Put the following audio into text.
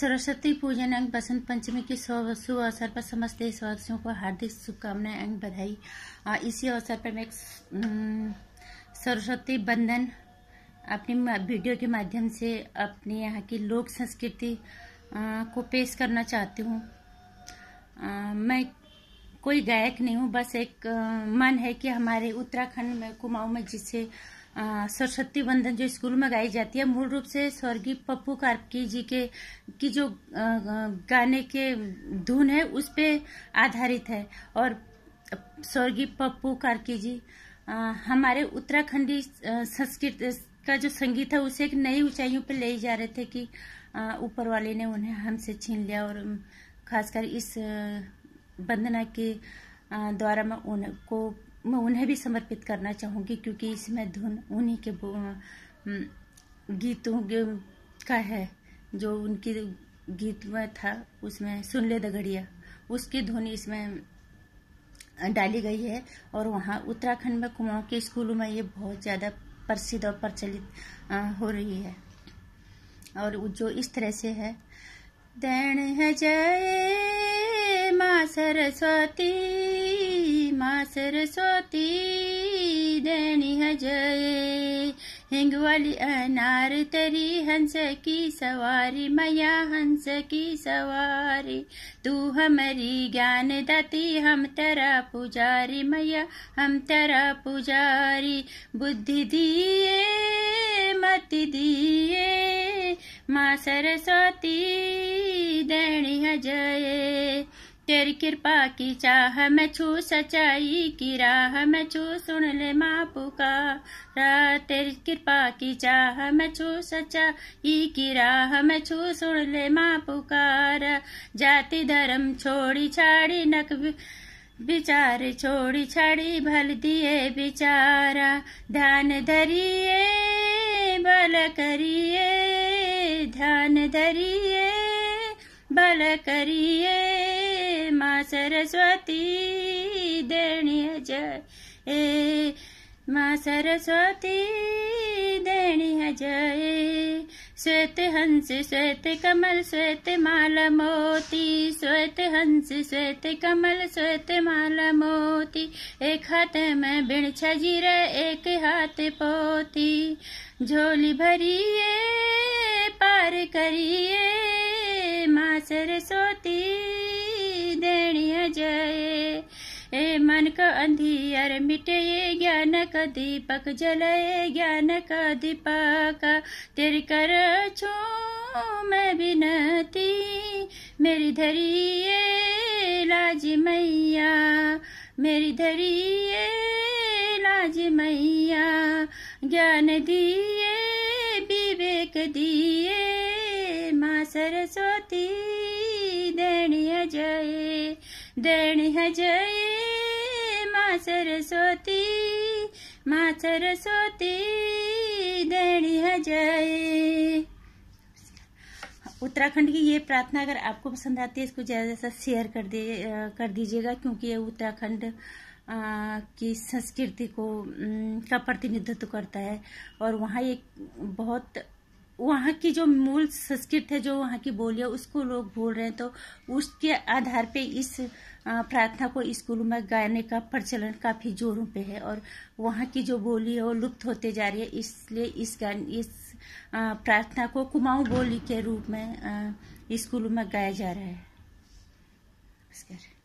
सरस्वती पूजन अंग बसंत पंचमी के शुभ अवसर पर समस्त देशवासियों को हार्दिक शुभकामनाएं अंग बधाई इसी अवसर पर मैं सरस्वती बंधन अपनी वीडियो के माध्यम से अपने यहाँ की लोक संस्कृति को पेश करना चाहती हूँ मैं कोई गायक नहीं हूँ बस एक मन है कि हमारे उत्तराखंड में कुमाऊँ में जिसे सरस्वती वंदन जो स्कूल में गाई जाती है मूल रूप से स्वर्गीय पप्पू कार्की जी के की जो गाने के धुन है उस पर आधारित है और स्वर्गीय पप्पू कार्की जी हमारे उत्तराखंडी संस्कृत का जो संगीत है उसे एक नई ऊंचाइयों पर ले जा रहे थे कि ऊपर वाले ने उन्हें हमसे छीन लिया और खासकर इस वंदना के द्वारा मैं उनको मैं उन्हें भी समर्पित करना चाहूँगी क्योंकि इसमें धुन उन्हीं के गीतों का है जो उनकी गीत में था उसमें सुन ले दगड़िया उसकी धुन इसमें डाली गई है और वहाँ उत्तराखंड में कुमाऊँ के स्कूलों में ये बहुत ज़्यादा प्रसिद्ध और प्रचलित हो रही है और जो इस तरह से है दैन है जय माँ सरस्वती माँ सरस्वती देनी है जय हिंग वाली अनार तरी हंस की सवारी मैया हंस की सवारी तू हमारी ज्ञान दाती हम तेरा पुजारी मैया हम तेरा पुजारी बुद्धि दिए मत दिए माँ सरस्वती देनी है जय तेरी कृपा की चाह मैं छू सचाई की राह मैं छू सुन ले माँ पुकार तेरी कृपा की चाह मैं छू सचाई की राह मैं छू सुन ले माँ पुकारा जाति धर्म छोड़ी छाड़ी नक विचार छोड़ी छाड़ी भल दिए विचारा ध्यान धरिए भल करिए ध्यान धरिए भल करिए सरस्वती देणीय जय माँ सरस्वती देणीय जय श्वेत हंस श्वेत कमल श्वेत माला मोती श्वेत हंस श्वेत कमल श्वेत माला मोती एक हाथ में बिण छजीर एक हाथ पोती झोली भरिए पार करिए माँ सरस्वती मन का अंधियर मिटे ज्ञान का दीपक जलए ज्ञान का दीपक तेरी कर छो मैं बिनती मेरी धरिए लाज मैया मेरी धरिए लाज मैया ज्ञान दिए विवेक दिए माँ सरस्वती देणी जय देणी जय माँ सरस्वती माँ सरस्वती देणी है जय उत्तराखंड की ये प्रार्थना अगर आपको पसंद आती है इसको ज़्यादा जैसा शेयर कर दे कर दीजिएगा क्योंकि ये उत्तराखंड की संस्कृति को का प्रतिनिधित्व करता है और वहाँ एक बहुत वहाँ की जो मूल संस्कृत है जो वहाँ की बोली है उसको लोग भूल रहे हैं तो उसके आधार पे इस प्रार्थना को स्कूलों में गाने का प्रचलन काफ़ी जोरों पे है और वहाँ की जो बोली है वो लुप्त होते जा रही है इसलिए इस गान इस प्रार्थना को कुमाऊँ बोली के रूप में स्कूलों में गाया जा रहा है